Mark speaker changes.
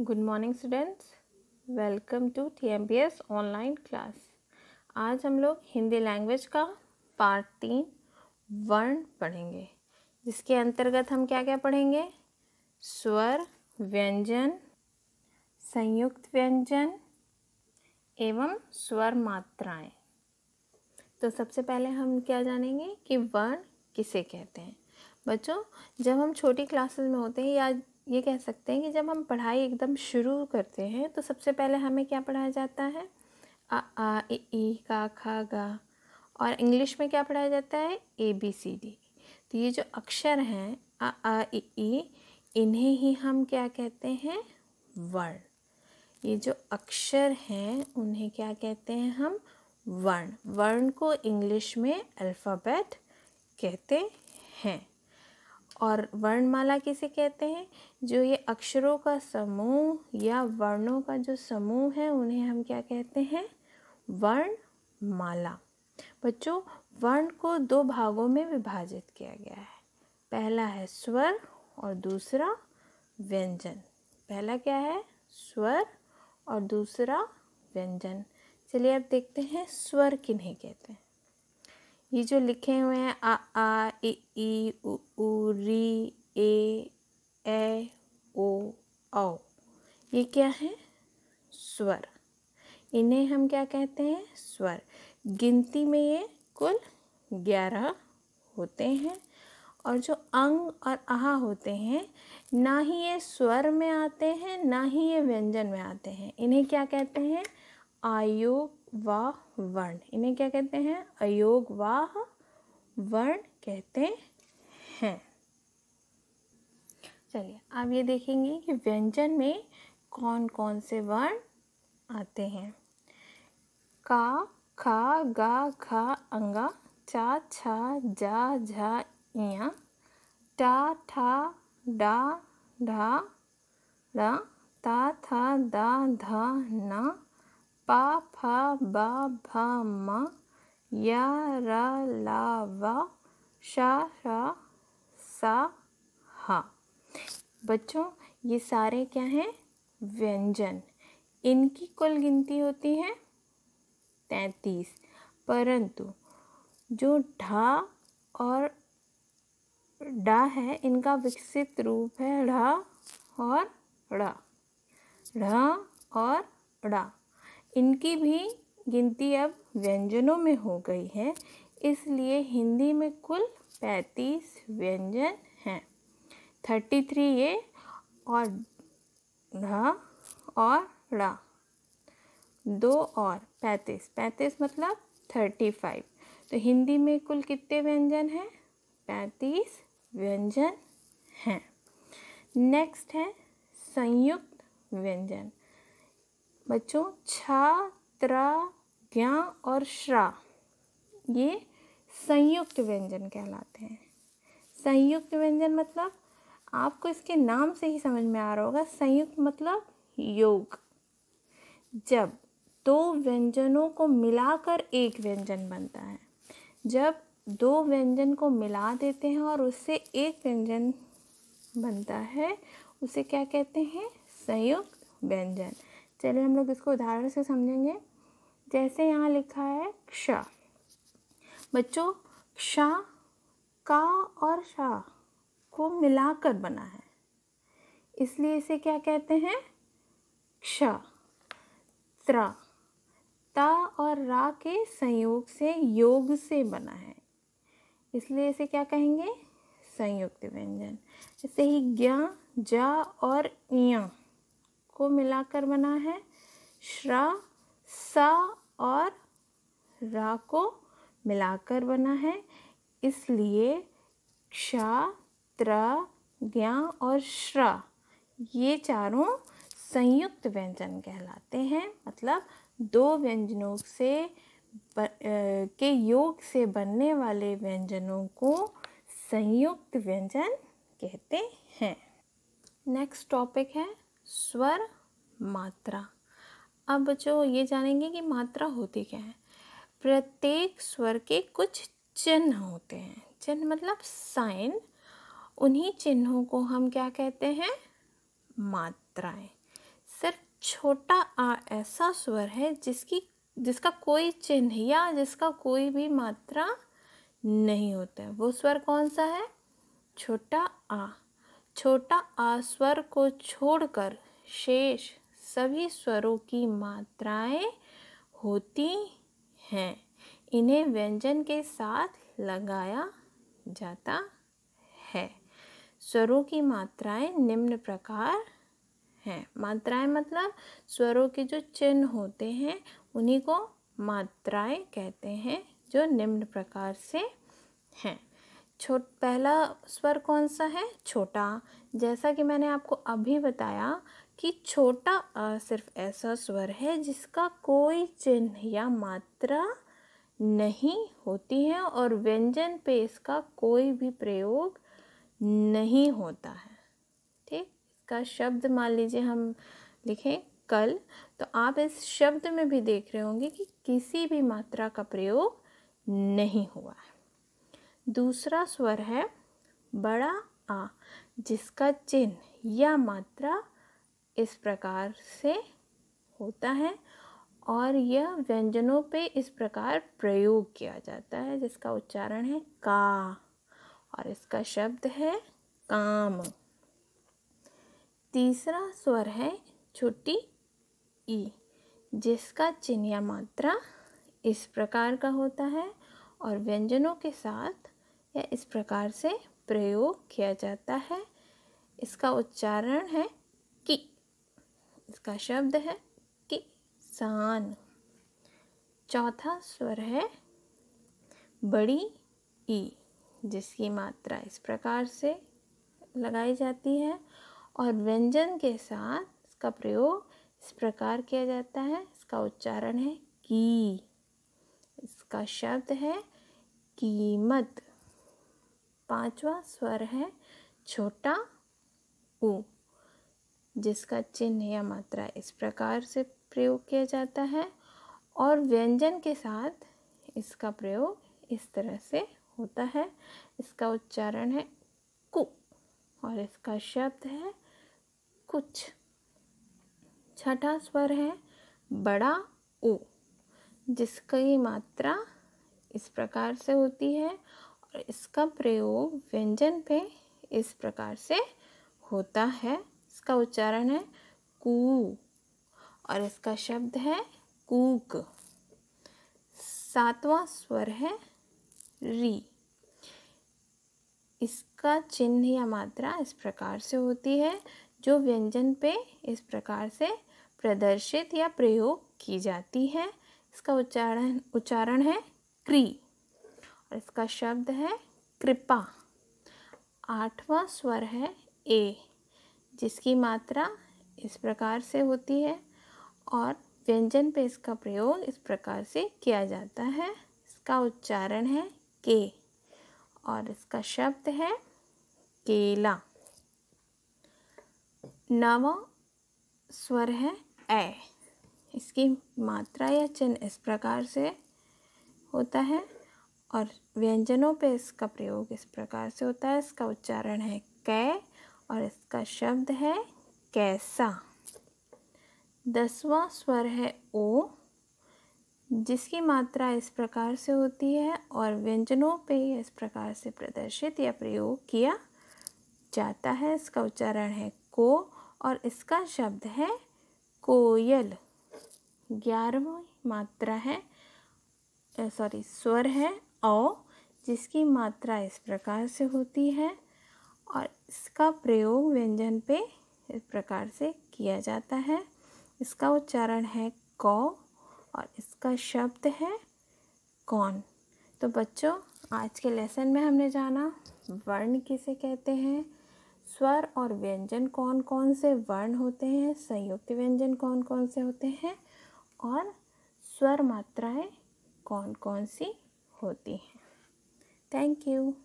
Speaker 1: good morning students welcome to T M B S online class आज हम लोग Hindi language का पार्ट तीन वर्ण पढ़ेंगे जिसके अंतर्गत हम क्या क्या पढ़ेंगे स्वर व्यंजन संयुक्त व्यंजन एवं स्वर मात्राएं तो सबसे पहले हम क्या जानेंगे कि वर्ण किसे कहते हैं बच्चों जब हम छोटी क्लासेस में होते हैं या ये कह सकते हैं कि जब हम पढ़ाई एकदम शुरू करते हैं तो सबसे पहले हमें क्या पढ़ाया जाता है आ आ ए ई का खा गा और इंग्लिश में क्या पढ़ाया जाता है ए बी सी डी तो ये जो अक्षर हैं आ आ ए ई इन्हें ही हम क्या कहते हैं वर्ण ये जो अक्षर हैं उन्हें क्या कहते हैं हम वर्ण वर्ण को इंग्लिश में अल्फ़ाबेट कहते हैं और वर्णमाला किसे कहते हैं जो ये अक्षरों का समूह या वर्णों का जो समूह है उन्हें हम क्या कहते हैं वर्णमाला बच्चों वर्ण को दो भागों में विभाजित किया गया है पहला है स्वर और दूसरा व्यंजन पहला क्या है स्वर और दूसरा व्यंजन चलिए अब देखते हैं स्वर किन्हें कहते हैं ये जो लिखे हुए हैं आ आ इ ई उ री ए ए ओ औ ये क्या है स्वर इन्हें हम क्या कहते हैं स्वर गिनती में ये कुल ग्यारह होते हैं और जो अंग और आहा होते हैं ना ही ये स्वर में आते हैं ना ही ये व्यंजन में आते हैं इन्हें क्या कहते हैं आयोग वाह वर्ण इन्हें क्या कहते हैं अयोग वाह वर्ण कहते हैं चलिए अब ये देखेंगे कि व्यंजन में कौन कौन से वर्ण आते हैं का खा गा खा अंगा चा छा जा झा इया टा ठा डा ढा ता था दा धा ना पा फा बा भा मा या रा ला वा शा रा सा हा बच्चों ये सारे क्या हैं व्यंजन इनकी कुल गिनती होती है तैंतीस परंतु जो ढा और डा है इनका विकसित रूप है ढा और ढा ढा और ढा इनकी भी गिनती अब व्यंजनों में हो गई है इसलिए हिंदी में कुल पैंतीस व्यंजन हैं थर्टी थ्री ये और ढ और ड़ा दो और पैंतीस पैंतीस मतलब थर्टी फाइव तो हिंदी में कुल कितने व्यंजन हैं पैंतीस व्यंजन हैं नेक्स्ट है संयुक्त व्यंजन बच्चों छा त्रा ज्ञा और श्रा ये संयुक्त व्यंजन कहलाते हैं संयुक्त व्यंजन मतलब आपको इसके नाम से ही समझ में आ रहा होगा संयुक्त मतलब योग जब दो व्यंजनों को मिलाकर एक व्यंजन बनता है जब दो व्यंजन को मिला देते हैं और उससे एक व्यंजन बनता है उसे क्या कहते हैं संयुक्त व्यंजन चलिए हम लोग इसको उदाहरण से समझेंगे जैसे यहाँ लिखा है क्ष बच्चों क्ष का और शाह को मिलाकर बना है इसलिए इसे क्या कहते हैं क्ष त्र ता और रा के संयोग से योग से बना है इसलिए इसे क्या कहेंगे संयुक्त व्यंजन ऐसे ही ज्ञा जा और इया को मिलाकर बना है श्र सा और रा को मिलाकर बना है इसलिए क्ष त्र ज्ञा और श्र ये चारों संयुक्त व्यंजन कहलाते हैं मतलब दो व्यंजनों से ब, ए, के योग से बनने वाले व्यंजनों को संयुक्त व्यंजन कहते हैं नेक्स्ट टॉपिक है स्वर मात्रा अब जो ये जानेंगे कि मात्रा होती क्या है प्रत्येक स्वर के कुछ चिन्ह होते हैं चिन्ह मतलब साइन उन्हीं चिन्हों को हम क्या कहते हैं मात्राएं सिर्फ छोटा आ ऐसा स्वर है जिसकी जिसका कोई चिन्ह या जिसका कोई भी मात्रा नहीं होता है वो स्वर कौन सा है छोटा आ छोटा आ स्वर को छोड़कर शेष सभी स्वरों की मात्राएं होती हैं इन्हें व्यंजन के साथ लगाया जाता है स्वरों की मात्राएं निम्न प्रकार हैं मात्राएं मतलब स्वरों के जो चिन्ह होते हैं उन्हीं को मात्राएं कहते हैं जो निम्न प्रकार से हैं छोट पहला स्वर कौन सा है छोटा जैसा कि मैंने आपको अभी बताया कि छोटा अ सिर्फ ऐसा स्वर है जिसका कोई चिन्ह या मात्रा नहीं होती है और व्यंजन पे इसका कोई भी प्रयोग नहीं होता है ठीक इसका शब्द मान लीजिए हम लिखें कल तो आप इस शब्द में भी देख रहे होंगे कि किसी भी मात्रा का प्रयोग नहीं हुआ है दूसरा स्वर है बड़ा आ जिसका चिन्ह या मात्रा इस प्रकार से होता है और यह व्यंजनों पे इस प्रकार प्रयोग किया जाता है जिसका उच्चारण है का और इसका शब्द है काम तीसरा स्वर है छोटी ई जिसका चिन्ह या मात्रा इस प्रकार का होता है और व्यंजनों के साथ यह इस प्रकार से प्रयोग किया जाता है इसका उच्चारण है कि इसका शब्द है कि सान चौथा स्वर है बड़ी ई जिसकी मात्रा इस प्रकार से लगाई जाती है और व्यंजन के साथ इसका प्रयोग इस प्रकार किया जाता है इसका उच्चारण है की इसका शब्द है कीमत पांचवा स्वर है छोटा ऊ जिसका चिन्ह या मात्रा इस प्रकार से प्रयोग किया जाता है और व्यंजन के साथ इसका प्रयोग इस तरह से होता है इसका उच्चारण है कु और इसका शब्द है कुछ छठा स्वर है बड़ा उ जिसकी मात्रा इस प्रकार से होती है और इसका प्रयोग व्यंजन पे इस प्रकार से होता है इसका उच्चारण है कू और इसका शब्द है कूक सातवां स्वर है री इसका चिन्ह या मात्रा इस प्रकार से होती है जो व्यंजन पे इस प्रकार से प्रदर्शित या प्रयोग की जाती है इसका उच्चारण उच्चारण है क्री और इसका शब्द है कृपा आठवां स्वर है ए जिसकी मात्रा इस प्रकार से होती है और व्यंजन पे इसका प्रयोग इस प्रकार से किया जाता है इसका उच्चारण है के और इसका शब्द है केला नवा स्वर है ए इसकी मात्रा या चिन्ह इस प्रकार से होता है और व्यंजनों पे इसका प्रयोग इस प्रकार से होता है इसका उच्चारण है कै और इसका शब्द है कैसा दसवां स्वर है ओ जिसकी मात्रा इस प्रकार से होती है और व्यंजनों पे इस प्रकार से प्रदर्शित या प्रयोग किया जाता है इसका उच्चारण है को और इसका शब्द है कोयल ग्यारहवीं मात्रा है सॉरी स्वर है अ जिसकी मात्रा इस प्रकार से होती है और इसका प्रयोग व्यंजन पे इस प्रकार से किया जाता है इसका उच्चारण है कौ और इसका शब्द है कौन तो बच्चों आज के लेसन में हमने जाना वर्ण किसे कहते हैं स्वर और व्यंजन कौन कौन से वर्ण होते हैं संयुक्त व्यंजन कौन कौन से होते हैं और स्वर मात्राएं कौन कौन सी होती हैं थैंक यू